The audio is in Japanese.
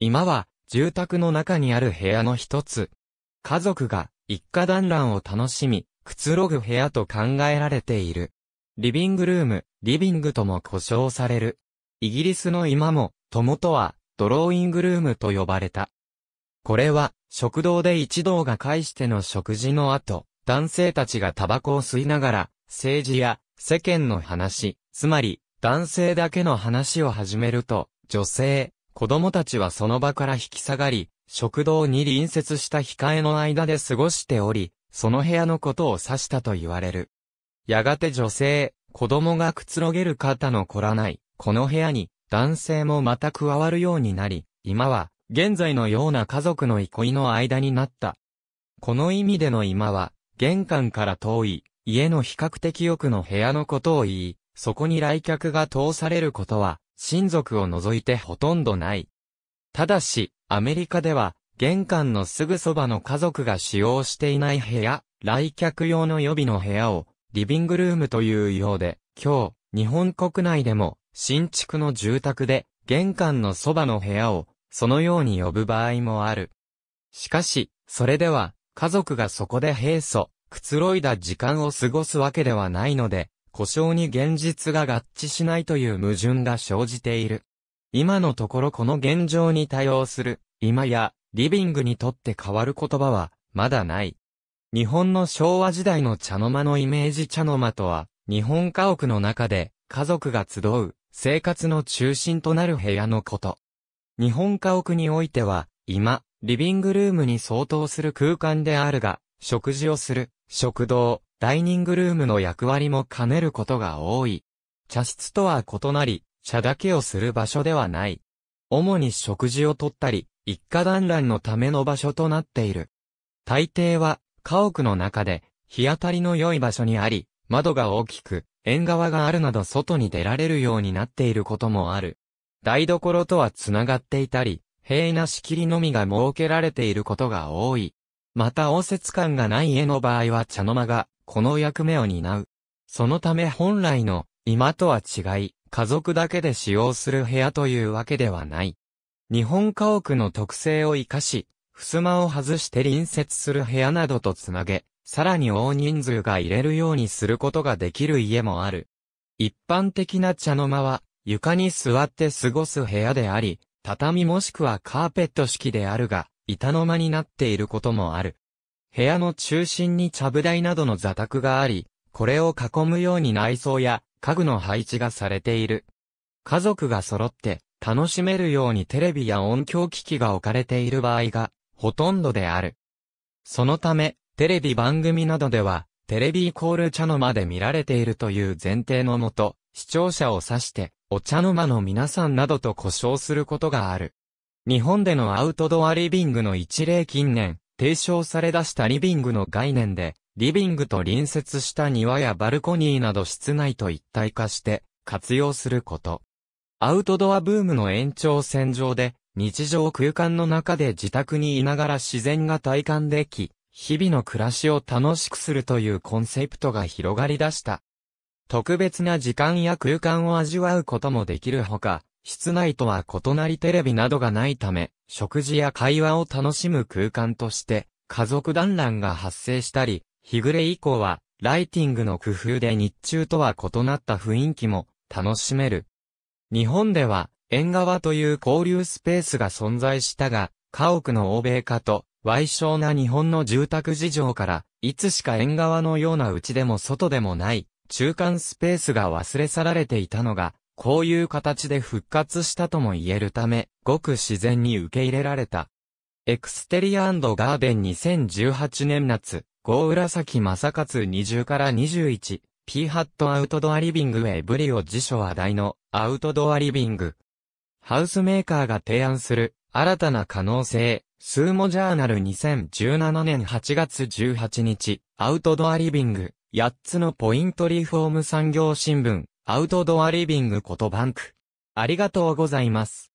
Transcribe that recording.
今は住宅の中にある部屋の一つ。家族が一家団らんを楽しみ、くつろぐ部屋と考えられている。リビングルーム、リビングとも呼称される。イギリスの今も、友とは、ドローイングルームと呼ばれた。これは、食堂で一同が介しての食事の後、男性たちがタバコを吸いながら、政治や世間の話、つまり、男性だけの話を始めると、女性、子供たちはその場から引き下がり、食堂に隣接した控えの間で過ごしており、その部屋のことを指したと言われる。やがて女性、子供がくつろげる方の凝らない、この部屋に、男性もまた加わるようになり、今は、現在のような家族の憩いの間になった。この意味での今は、玄関から遠い、家の比較的奥の部屋のことを言い、そこに来客が通されることは、親族を除いてほとんどない。ただし、アメリカでは、玄関のすぐそばの家族が使用していない部屋、来客用の予備の部屋を、リビングルームというようで、今日、日本国内でも、新築の住宅で、玄関のそばの部屋を、そのように呼ぶ場合もある。しかし、それでは、家族がそこで平素、くつろいだ時間を過ごすわけではないので、故障に現実が合致しないという矛盾が生じている。今のところこの現状に対応する、今や、リビングにとって変わる言葉は、まだない。日本の昭和時代の茶の間のイメージ茶の間とは、日本家屋の中で、家族が集う、生活の中心となる部屋のこと。日本家屋においては、今、リビングルームに相当する空間であるが、食事をする、食堂、ダイニングルームの役割も兼ねることが多い。茶室とは異なり、茶だけをする場所ではない。主に食事をとったり、一家団らんのための場所となっている。大抵は、家屋の中で、日当たりの良い場所にあり、窓が大きく、縁側があるなど外に出られるようになっていることもある。台所とはつながっていたり、平な仕切りのみが設けられていることが多い。また応接感がない家の場合は茶の間がこの役目を担う。そのため本来の今とは違い、家族だけで使用する部屋というわけではない。日本家屋の特性を活かし、襖を外して隣接する部屋などとつなげ、さらに大人数が入れるようにすることができる家もある。一般的な茶の間は、床に座って過ごす部屋であり、畳もしくはカーペット式であるが、板の間になっていることもある。部屋の中心に茶舞台などの座卓があり、これを囲むように内装や家具の配置がされている。家族が揃って楽しめるようにテレビや音響機器が置かれている場合がほとんどである。そのため、テレビ番組などでは、テレビイコール茶の間で見られているという前提のもと、視聴者を指して、お茶の間の皆さんなどと呼称することがある。日本でのアウトドアリビングの一例近年、提唱され出したリビングの概念で、リビングと隣接した庭やバルコニーなど室内と一体化して活用すること。アウトドアブームの延長線上で、日常空間の中で自宅にいながら自然が体感でき、日々の暮らしを楽しくするというコンセプトが広がり出した。特別な時間や空間を味わうこともできるほか、室内とは異なりテレビなどがないため、食事や会話を楽しむ空間として、家族団らんが発生したり、日暮れ以降は、ライティングの工夫で日中とは異なった雰囲気も楽しめる。日本では、縁側という交流スペースが存在したが、家屋の欧米化と、歪小な日本の住宅事情から、いつしか縁側のような家でも外でもない、中間スペースが忘れ去られていたのが、こういう形で復活したとも言えるため、ごく自然に受け入れられた。エクステリアガーデン2018年夏、郷浦崎正勝20から21、P ハットアウトドアリビングへブリオ辞書話題のアウトドアリビング。ハウスメーカーが提案する新たな可能性、スーモジャーナル2017年8月18日、アウトドアリビング、8つのポイントリフォーム産業新聞、アウトドアリビングことバンク。ありがとうございます。